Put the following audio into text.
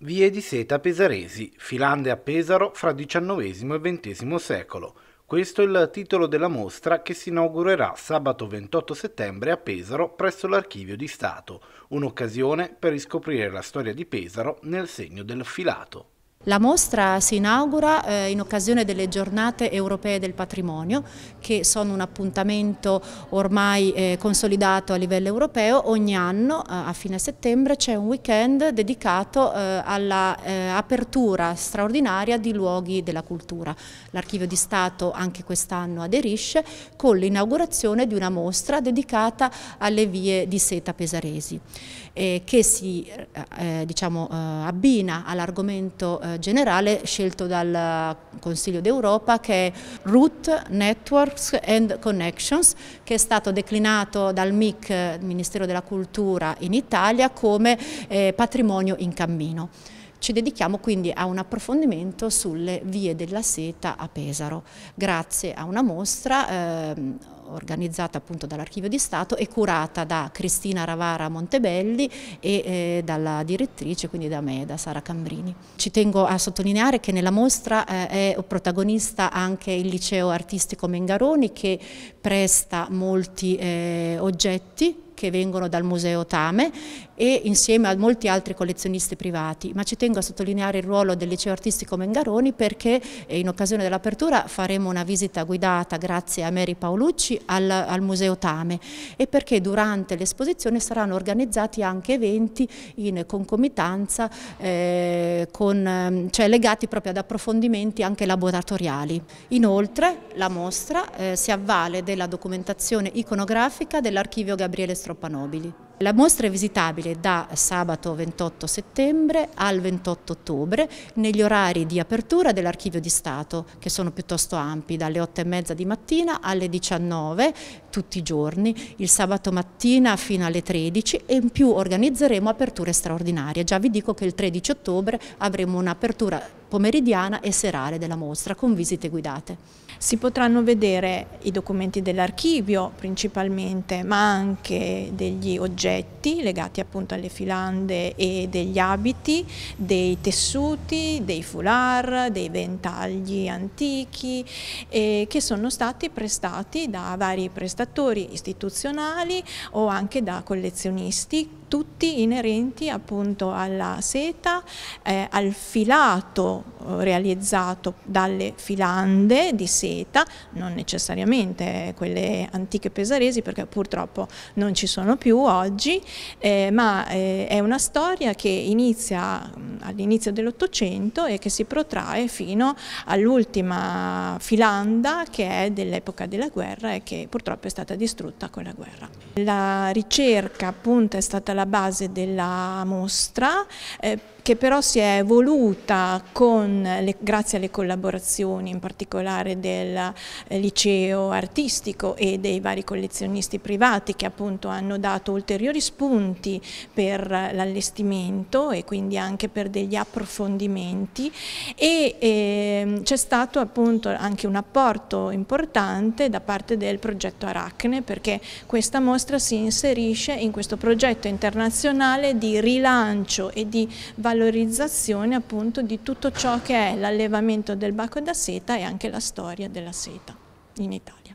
Vie di seta pesaresi, filande a Pesaro fra XIX e XX secolo. Questo è il titolo della mostra che si inaugurerà sabato 28 settembre a Pesaro presso l'Archivio di Stato, un'occasione per riscoprire la storia di Pesaro nel segno del filato. La mostra si inaugura eh, in occasione delle giornate europee del patrimonio che sono un appuntamento ormai eh, consolidato a livello europeo. Ogni anno eh, a fine settembre c'è un weekend dedicato eh, all'apertura eh, straordinaria di luoghi della cultura. L'archivio di Stato anche quest'anno aderisce con l'inaugurazione di una mostra dedicata alle vie di seta pesaresi eh, che si eh, eh diciamo, eh, abbina all'argomento eh, generale scelto dal Consiglio d'Europa che è Root Networks and Connections che è stato declinato dal MIC, Ministero della Cultura in Italia come patrimonio in cammino. Ci dedichiamo quindi a un approfondimento sulle vie della seta a Pesaro, grazie a una mostra eh, organizzata appunto dall'Archivio di Stato e curata da Cristina Ravara Montebelli e eh, dalla direttrice, quindi da me, da Sara Cambrini. Ci tengo a sottolineare che nella mostra eh, è protagonista anche il Liceo Artistico Mengaroni che presta molti eh, oggetti che vengono dal Museo Tame e insieme a molti altri collezionisti privati, ma ci tengo a sottolineare il ruolo del liceo artistico Mengaroni perché eh, in occasione dell'apertura faremo una visita guidata grazie a Mary Paolucci al, al Museo Tame e perché durante l'esposizione saranno organizzati anche eventi in concomitanza eh, con, ehm, cioè legati proprio ad approfondimenti anche laboratoriali. Inoltre la mostra eh, si avvale della documentazione iconografica dell'archivio Gabriele Stroppanobili. La mostra è visitabile da sabato 28 settembre al 28 ottobre negli orari di apertura dell'Archivio di Stato che sono piuttosto ampi, dalle 8 e mezza di mattina alle 19 tutti i giorni, il sabato mattina fino alle 13 e in più organizzeremo aperture straordinarie. Già vi dico che il 13 ottobre avremo un'apertura pomeridiana e serale della mostra con visite guidate. Si potranno vedere i documenti dell'archivio principalmente, ma anche degli oggetti legati appunto alle filande e degli abiti, dei tessuti, dei foulard, dei ventagli antichi eh, che sono stati prestati da vari prestatori ristoratori istituzionali o anche da collezionisti tutti inerenti appunto alla seta, eh, al filato eh, realizzato dalle filande di seta, non necessariamente quelle antiche pesaresi perché purtroppo non ci sono più oggi, eh, ma eh, è una storia che inizia mm, all'inizio dell'Ottocento e che si protrae fino all'ultima filanda che è dell'epoca della guerra e che purtroppo è stata distrutta con la guerra. La ricerca appunto è stata alla base della mostra eh, che però si è evoluta le, grazie alle collaborazioni in particolare del eh, liceo artistico e dei vari collezionisti privati che appunto hanno dato ulteriori spunti per l'allestimento e quindi anche per degli approfondimenti e eh, c'è stato appunto anche un apporto importante da parte del progetto Aracne perché questa mostra si inserisce in questo progetto internazionale di rilancio e di valorizzazione valorizzazione appunto di tutto ciò che è l'allevamento del bacco da seta e anche la storia della seta in Italia.